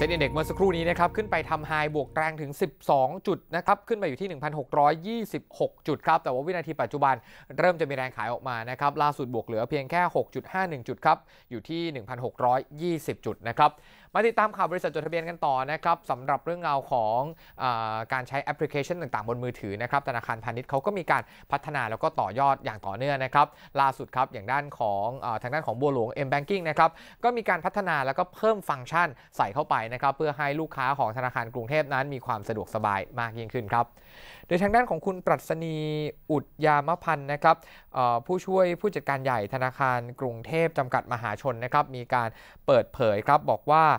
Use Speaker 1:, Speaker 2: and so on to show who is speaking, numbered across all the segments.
Speaker 1: เซ็นเด็กเมื่อสักครู่นี้นะครับขึ้นไปทำไฮบวกแรงถึง 12 จุดนะครับขึ้นไปอยู่ที่ 1,626 จุดครับแต่ว่าวินาทีปัจจุบันเริ่มจะมีแรงขายออกมานะครับล่าสุดบวกเหลือเพียงแค่ 6.51 จุดครับอยู่ที่ 1,620 จุดนะครับมาติดตามข่าวบริษัทจดทะเบียนกันต่อนะครับสำหรับเรื่องราวของอการใช้แอปพลิเคชันต่างๆบนมือถือนะครับธนาคารพาณิชย์เขาก็มีการพัฒนาแล้วก็ต่อยอดอย่างต่อเนื่องนะครับล่าสุดครับอย่างด้านของอทางด้านของบัวหลวง M Banking นะครับก็มีการพัฒนาแล้วก็เพิ่มฟังก์ชันใส่เข้าไปนะครับเพื่อให้ลูกค้าของธนาคารกรุงเทพนั้น มีความสะดวกสบายมากยิ่งขึ้นครับโดยทางด้านของคุณปรัชนีอุดยามพันธ์นะครับผู้ช่วยผู้จัดการใหญ่ธนาคารกรุงเทพจำกัดมหาชนนะครับมีการเปิดเผยครับบอกว่า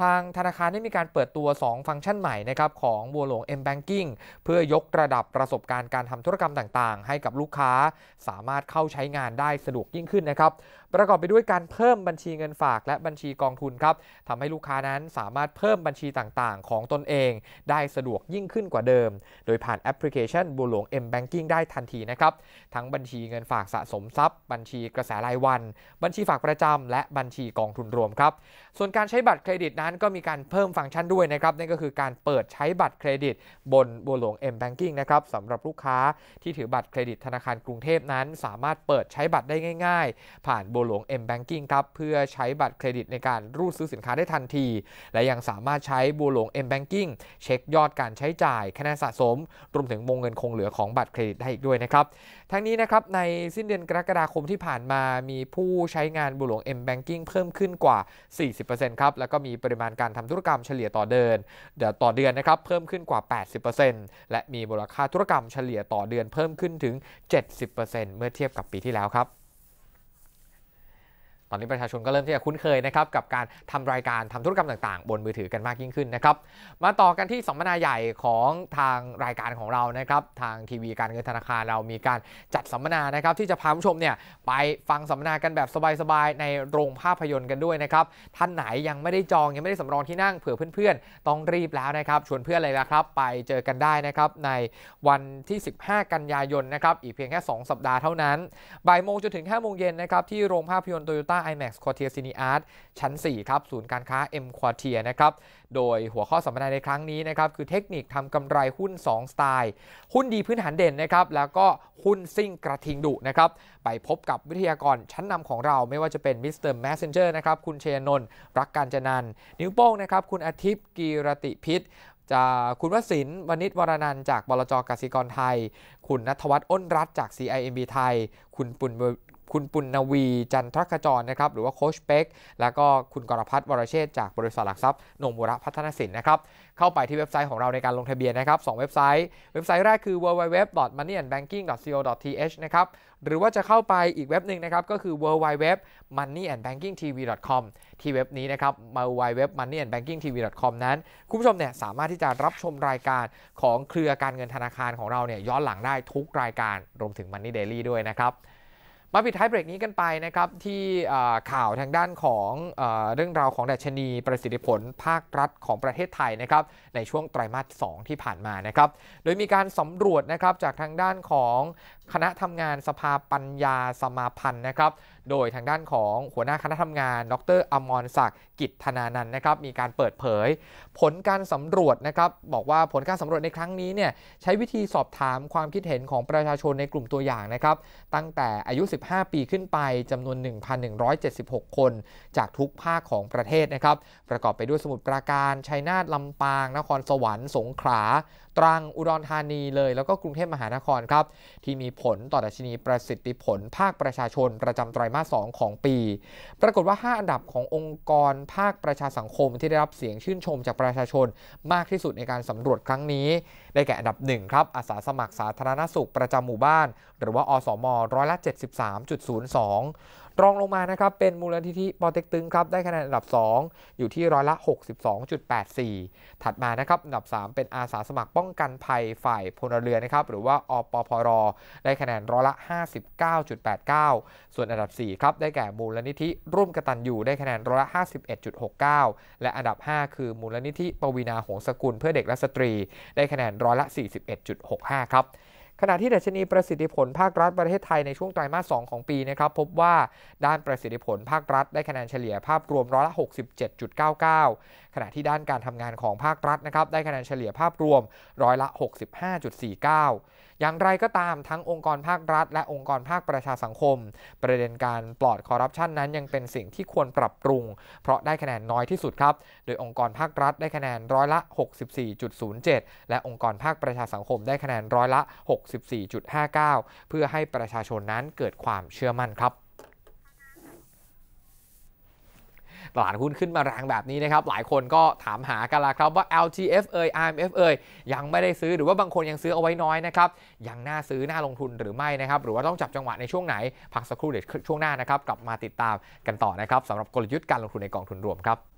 Speaker 1: ทางธนาคารได้มีการเปิดตัว 2 ฟังก์ชันใหม่นะครับของบัวหลวง M Banking เพื่อยกระดับประสบการณ์การทำธุรกรรมต่างๆ ให้กับลูกค้าสามารถเข้าใช้งานได้สะดวกยิ่งขึ้นนะครับประกอบไปด้วยการเพิ่มบัญชีเงินฝากและบัญชีกองทุนครับทำให้ลูกค้านั้นสามารถเพิ่มบัญชีต่างๆ ของตนเอง ได้สะดวกยิ่งขึ้นกว่าเดิม โดยผ่านแอปพลิเคชันบัวหลวง M Banking ได้ทันทีนะครับทั้งบัญชีเงินฝากสะสมทรัพย์ บัญชีกระแสรายวัน บัญชีฝากประจำ และบัญชีกองทุนรวมครับส่วนการใช้บัตรเครดิตนั้นก็มีการเพิ่มฟังก์ชันด้วยนะครับนั่นก็คือการเปิดใช้บัตรเครดิตบนบัวหลวง M Banking นะครับสำหรับลูกค้าที่ถือบัตรเครดิตธนาคารกรุงเทพนั้น สามารถเปิดใช้บัตรได้ง่าย ๆ ผ่านบัวหลวง M Banking ครับเพื่อใช้บัตรเครดิตในการรูดซื้อสินค้าได้ทันที และยังสามารถใช้บัวหลวง M Banking เช็คยอดการใช้จ่าย คะแนนสะสม รวมถึงวงเงินคงเหลือของบัตรเครดิตได้อีกด้วยนะครับทั้งนี้นะครับในสิ้นเดือนกรกฎาคมที่ผ่านมามีผู้ใช้งานบัวหลวง M Banking เพิ่มขึ้นกว่า 40%ครับแล้วก็มีปริมาณการทำธุรกรรมเฉลี่ยต่อเดือนเดี๋ยวต่อเดือนนะครับเพิ่มขึ้นกว่า 80%และมีมูลค่าธุรกรรมเฉลี่ยต่อเดือนเพิ่มขึ้นถึง 70%เมื่อเทียบกับปีที่แล้วครับตอนนี้ประชาชนก็เริ่มที่จะคุ้นเคยนะครับกับการทำรายการทำธุรกรรมต่าง ๆ บนมือถือกันมากยิ่งขึ้นนะครับมาต่อกันที่สัมมนาใหญ่ของทางรายการของเรานะครับทางทีวีการเงินธนาคารเรามีการจัดสัมมนานะครับที่จะพาผู้ชมเนี่ยไปฟังสัมมนากันแบบสบายๆในโรงภาพยนตร์กันด้วยนะครับท่านไหนยังไม่ได้จองยังไม่ได้สำรองที่นั่งเผื่อเพื่อนๆ ต้องรีบแล้วนะครับชวนเพื่อนเลยนะครับไปเจอกันได้นะครับในวันที่ 15 กันยายนนะครับอีกเพียงแค่2สัปดาห์เท่านั้นบ่ายโมงจนถึง 5 โมงเย็นนะครับที่โรงภาพยนตร์โตโยต้า IMAX Quartier Cine Art ชั้น 4 ครับ ศูนย์การค้า M Quartier นะครับ โดยหัวข้อสัมมนาในครั้งนี้นะครับ คือเทคนิคทำกำไรหุ้น 2 สไตล์ หุ้นดีพื้นฐานเด่นนะครับ แล้วก็หุ้นซิ่งกระทิงดุนะครับ ไปพบกับวิทยากรชั้นนำของเราไม่ว่าจะเป็นมิสเตอร์แมสเซนเจอร์นะครับ คุณเชยนนท์รักการจนันนิ้วโป้งนะครับ คุณอาทิตย์กีรติพิษจะคุณวศินวณิชวรนันจากบลจกสิกรไทย คุณนัทวัฒน์อ้นรัตจาก CIMB ไทย คุณปุณคุณปุณณวีจันทรคจรนะครับหรือว่าโคชเป็กแล้วก็คุณกรพัฒน์วรเชษจากบริษัทหลักทรัพย์นงบุระพัฒนสินนะครับเข้าไปที่เว็บไซต์ของเราในการลงทะเบียนนะครับสเว็บไซต์ เว็บไซต์แรกคือ www.moneyandbanking.co.th นะครับหรือว่าจะเข้าไปอีกเว็บหนึ่งนะครับก็คือ www.moneyandbankingtv.com ที่เว็บนี้นะครับ www.moneyandbankingtv.com นั้น คุณผู้ชมเนี่ยสามารถที่จะรับชมรายการของเครือการเงินธนาคารของเราเนี่ยย้อนหลังได้ทุกรายการรวมถึง Money Daily ด้วยนะครับมาปิดท้ายเบรกนี้กันไปนะครับที่ข่าวทางด้านของเรื่องราวของดัชนี ประสิทธิผลภาครัฐของประเทศไทยนะครับในช่วงไตรมาส2ที่ผ่านมานะครับโดยมีการสำรวจนะครับจากทางด้านของคณะทำงานสภาปัญญาสมาพันธ์นะครับโดยทางด้านของหัวหน้าคณะทำงาน ดรอมรศักดิ์กิจธนานัน์นะครับ มีการเปิดเผย ผลการสำรวจนะครับ บอกว่าผลการสำรวจในครั้งนี้เนี่ยใช้วิธีสอบถามความคิดเห็นของประชาชนในกลุ่มตัวอย่างนะครับ ตั้งแต่อายุ 15 ปีขึ้นไปจำนวน 1,176 คน จากทุกภาคของประเทศนะครับ ประกอบไปด้วยสมุทรปราการ ชัยนาท ลำปาง นครสวรรค์ สงขลาตรังอุดรธานีเลย แล้วก็กรุงเทพมหานครครับ ที่มีผลต่อดัชนีประสิทธิผลภาคประชาชนประจำไตรามาส2ของปี ปรากฏว่า 5 อันดับขององค์กรภาคประชาสังคมที่ได้รับเสียงชื่นชมจากประชาชนมากที่สุดในการสำรวจครั้งนี้ ได้แก่อันดับ1ครับอาสาสมัครสาธารณสุขประจำหมู่บ้านหรือว่าอสมร้อยละ73.02รองลงมานะครับเป็นมูลนิธิปอเต็กตึงครับได้คะแนนอันดับ 2 อยู่ที่ร้อยละ 62.84 ถัดมานะครับอันดับ 3 เป็นอาสาสมัครป้องกันภัยฝ่ายพลเรือนนะครับหรือว่าอปพร ได้คะแนนร้อยละ 59.89 ส่วนอันดับ4ครับได้แก่มูลนิธิร่วมกตัอยูได้คะแนนร้อยละ 51.69 และอันดับ 5 คือมูลนิธิ ปวีนาหงสกุลเพื่อเด็กและสตรี ได้คะแนนร้อยละ 41.65ครับขณะที่ดัชนีประสิทธิผลภาครัฐประเทศไทยในช่วงไตรมาส 2 ของปีนะครับพบว่าด้านประสิทธิผลภาครัฐได้คะแนนเฉลี่ยภาพรวม ร้อยละ67.99 ขณะที่ด้านการทำงานของภาครัฐนะครับได้คะแนนเฉลี่ยภาพรวมร้อยละ 65.49อย่างไรก็ตามทั้งองค์กรภาครัฐ และองค์กรภาคประชาสังคม ประเด็นการปลอดคอร์รัปชันนั้น ยังเป็นสิ่งที่ควรปรับปรุงเพราะได้คะแนนน้อยที่สุดครับโดยองค์กรภาครัฐได้คะแนนร้อยละ 64.07 และองค์กรภาคประชาสังคมได้คะแนนร้อยละ 64.59 เพื่อให้ประชาชนนั้นเกิดความเชื่อมั่นครับตลาดหุ้นขึ้นมาแรงแบบนี้นะครับ หลายคนก็ถามหากันละครับว่า LTF เอ่ย i m f เอ่ยยังไม่ได้ซื้อหรือว่าบางคนยังซื้อเอาไว้น้อยนะครับ ยังน่าซื้อน่าลงทุนหรือไม่นะครับ หรือว่าต้องจับจังหวะในช่วงไหน พักสักครู่เดี๋ยวช่วงหน้านะครับกลับมาติดตามกันต่อนะครับสำหรับกลยุทธ์การลงทุนในกองทุนรวมครับ